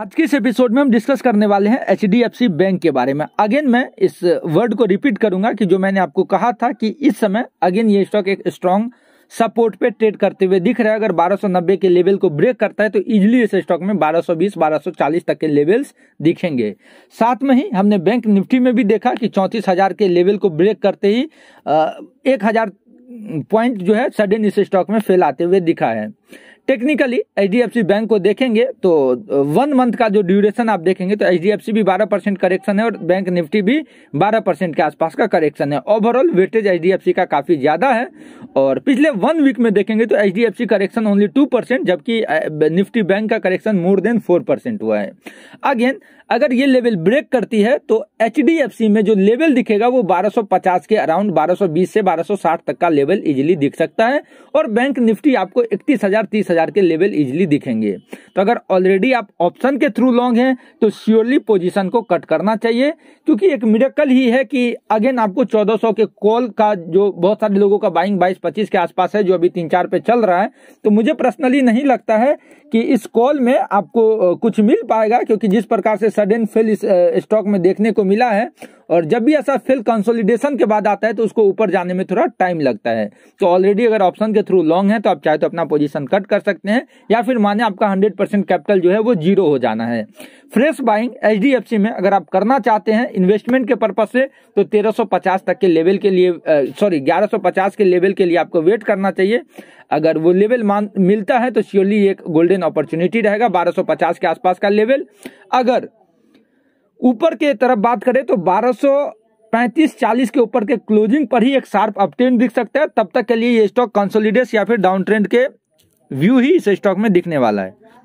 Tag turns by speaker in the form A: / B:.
A: आज के इस एपिसोड में हम डिस्कस करने वाले हैं एच बैंक के बारे में अगेन मैं इस वर्ड को रिपीट करूंगा कि जो मैंने आपको कहा था कि इस समय अगेन ये स्टॉक एक स्ट्रॉन्ग सपोर्ट पे ट्रेड करते हुए दिख रहा है अगर 1290 के लेवल को ब्रेक करता है तो इजीली इस स्टॉक में 1220 1240 तक के लेवल्स दिखेंगे साथ में ही हमने बैंक निफ्टी में भी देखा कि चौंतीस के लेवल को ब्रेक करते ही एक पॉइंट जो है सडन इस स्टॉक में फैलाते हुए दिखा है टेक्निकली एच बैंक को देखेंगे तो वन मंथ का जो ड्यूरेशन आप देखेंगे तो एच भी 12 परसेंट करेक्शन है और बैंक निफ्टी भी 12 परसेंट के आसपास का करेक्शन है ओवरऑल वेटेज एच का काफ़ी ज़्यादा है और पिछले वन वीक में देखेंगे तो एच करेक्शन ओनली टू परसेंट जबकि निफ्टी बैंक का correction more than four percent हुआ है अगेन अगर ये लेवल ब्रेक करती है तो एच में जो लेवल दिखेगा वो 1250 के अराउंड 1220 से 1260 तक का लेवल इजीली दिख सकता है और बैंक निफ्टी आपको इकतीस हजार तीस हजार हज़ार के लेवल इजिली दिखेंगे तो अगर ऑलरेडी आप ऑप्शन के थ्रू लॉन्ग हैं तो श्योरली पोजीशन को कट करना चाहिए क्योंकि एक मिडकल ही है कि अगेन आपको 1400 के कॉल का जो बहुत सारे लोगों का बाइंग बाईस पच्चीस के आसपास है जो अभी तीन चार पे चल रहा है तो मुझे पर्सनली नहीं लगता है कि इस कॉल में आपको कुछ मिल पाएगा क्योंकि जिस प्रकार से सडन फेल इस स्टॉक में देखने को मिला है और जब भी ऐसा फेल कंसोलिडेशन के बाद आता है तो उसको ऊपर जाने में थोड़ा टाइम लगता है तो ऑलरेडी अगर ऑप्शन के थ्रू लॉन्ग है तो आप चाहे तो अपना पोजीशन कट कर सकते हैं या फिर माने आपका हंड्रेड परसेंट कैपिटल जो है वो जीरो हो जाना है फ्रेश बाइंग एच में अगर आप करना चाहते हैं इन्वेस्टमेंट के पर्पज से तो 1350 तक के लेवल के लिए सॉरी 1150 के लेवल के लिए आपको वेट करना चाहिए अगर वो लेवल मान मिलता है तो श्योरली एक गोल्डन अपॉर्चुनिटी रहेगा 1250 के आसपास का लेवल अगर ऊपर के तरफ बात करें तो 1235 40 के ऊपर के क्लोजिंग पर ही एक शार्प अपटेन दिख सकता है तब तक के लिए ये स्टॉक कंसोलिडेट या फिर डाउन ट्रेंड के व्यू ही इस स्टॉक में दिखने वाला है